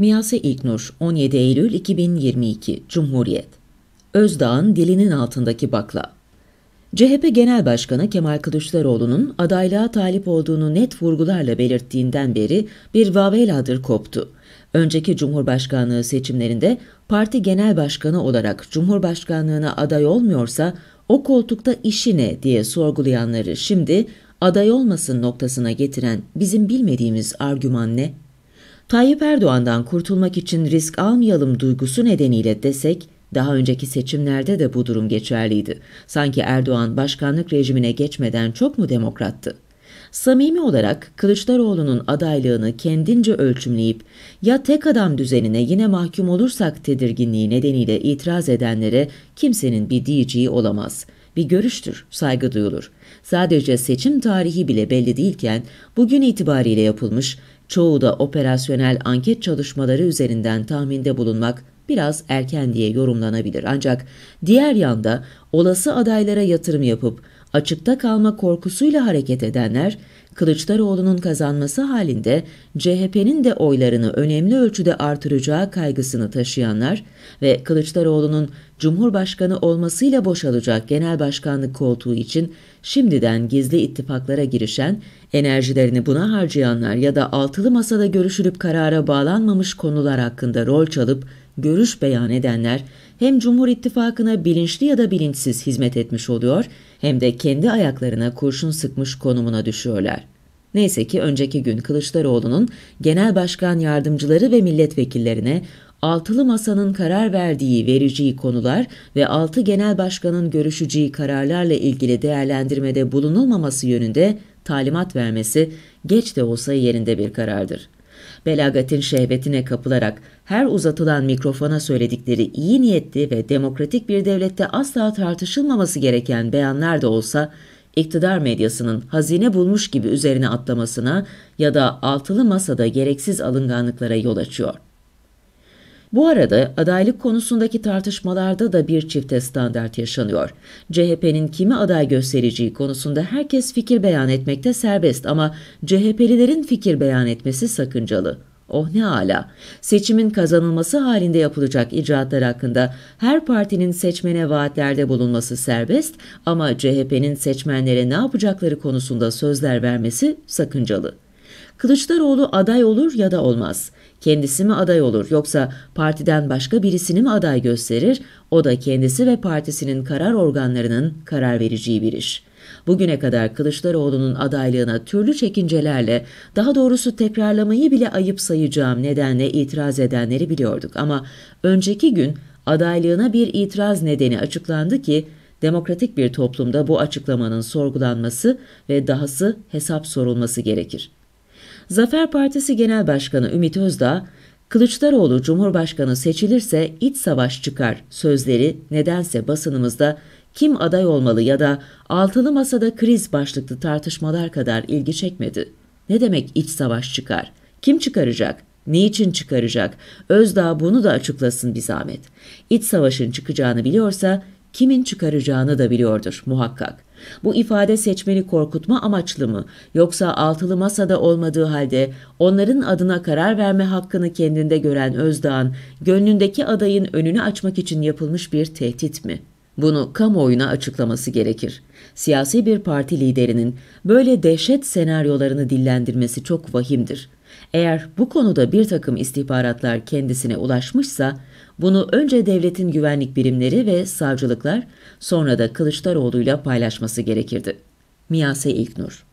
Miyase İlknur, 17 Eylül 2022, Cumhuriyet. Özdağ'ın dilinin altındaki bakla. CHP Genel Başkanı Kemal Kılıçdaroğlu'nun adaylığa talip olduğunu net vurgularla belirttiğinden beri bir vaveladır koptu. Önceki Cumhurbaşkanlığı seçimlerinde parti genel başkanı olarak Cumhurbaşkanlığına aday olmuyorsa o koltukta işi ne diye sorgulayanları şimdi aday olmasın noktasına getiren bizim bilmediğimiz argüman ne? Tayyip Erdoğan'dan kurtulmak için risk almayalım duygusu nedeniyle desek, daha önceki seçimlerde de bu durum geçerliydi. Sanki Erdoğan başkanlık rejimine geçmeden çok mu demokrattı? Samimi olarak Kılıçdaroğlu'nun adaylığını kendince ölçümleyip ya tek adam düzenine yine mahkum olursak tedirginliği nedeniyle itiraz edenlere kimsenin bir diyeceği olamaz. Bir görüştür, saygı duyulur. Sadece seçim tarihi bile belli değilken bugün itibariyle yapılmış çoğu da operasyonel anket çalışmaları üzerinden tahminde bulunmak biraz erken diye yorumlanabilir. Ancak diğer yanda olası adaylara yatırım yapıp açıkta kalma korkusuyla hareket edenler Kılıçdaroğlu'nun kazanması halinde CHP'nin de oylarını önemli ölçüde artıracağı kaygısını taşıyanlar ve Kılıçdaroğlu'nun Cumhurbaşkanı olmasıyla boşalacak genel başkanlık koltuğu için şimdiden gizli ittifaklara girişen, enerjilerini buna harcayanlar ya da altılı masada görüşülüp karara bağlanmamış konular hakkında rol çalıp görüş beyan edenler hem Cumhur İttifakı'na bilinçli ya da bilinçsiz hizmet etmiş oluyor hem de kendi ayaklarına kurşun sıkmış konumuna düşüyorlar. Neyse ki önceki gün Kılıçdaroğlu'nun genel başkan yardımcıları ve milletvekillerine altılı masanın karar verdiği vereceği konular ve altı genel başkanın görüşeceği kararlarla ilgili değerlendirmede bulunulmaması yönünde talimat vermesi geç de olsa yerinde bir karardır. Belagatin şehvetine kapılarak her uzatılan mikrofona söyledikleri iyi niyetli ve demokratik bir devlette asla tartışılmaması gereken beyanlar da olsa iktidar medyasının hazine bulmuş gibi üzerine atlamasına ya da altılı masada gereksiz alınganlıklara yol açıyor. Bu arada adaylık konusundaki tartışmalarda da bir çifte standart yaşanıyor. CHP'nin kimi aday göstereceği konusunda herkes fikir beyan etmekte serbest ama CHP'lilerin fikir beyan etmesi sakıncalı. Oh ne ala. Seçimin kazanılması halinde yapılacak icraatlar hakkında her partinin seçmene vaatlerde bulunması serbest ama CHP'nin seçmenlere ne yapacakları konusunda sözler vermesi sakıncalı. Kılıçdaroğlu aday olur ya da olmaz kendisi mi aday olur yoksa partiden başka birisini mi aday gösterir? O da kendisi ve partisinin karar organlarının karar vereceği bir iş. Bugüne kadar Kılıçdaroğlu'nun adaylığına türlü çekincelerle, daha doğrusu tekrarlamayı bile ayıp sayacağım nedenle itiraz edenleri biliyorduk ama önceki gün adaylığına bir itiraz nedeni açıklandı ki demokratik bir toplumda bu açıklamanın sorgulanması ve dahası hesap sorulması gerekir. Zafer Partisi Genel Başkanı Ümit Özdağ, Kılıçdaroğlu Cumhurbaşkanı seçilirse iç savaş çıkar sözleri nedense basınımızda kim aday olmalı ya da altılı masada kriz başlıklı tartışmalar kadar ilgi çekmedi. Ne demek iç savaş çıkar? Kim çıkaracak? Niçin çıkaracak? Özdağ bunu da açıklasın bir zahmet. İç savaşın çıkacağını biliyorsa kimin çıkaracağını da biliyordur muhakkak. Bu ifade seçmeni korkutma amaçlı mı yoksa altılı masada olmadığı halde onların adına karar verme hakkını kendinde gören Özdağ'ın gönlündeki adayın önünü açmak için yapılmış bir tehdit mi? Bunu kamuoyuna açıklaması gerekir. Siyasi bir parti liderinin böyle dehşet senaryolarını dillendirmesi çok vahimdir. Eğer bu konuda bir takım istihbaratlar kendisine ulaşmışsa bunu önce devletin güvenlik birimleri ve savcılıklar, sonra da Kılıçdaroğlu'yla paylaşması gerekirdi. Miyase İlknur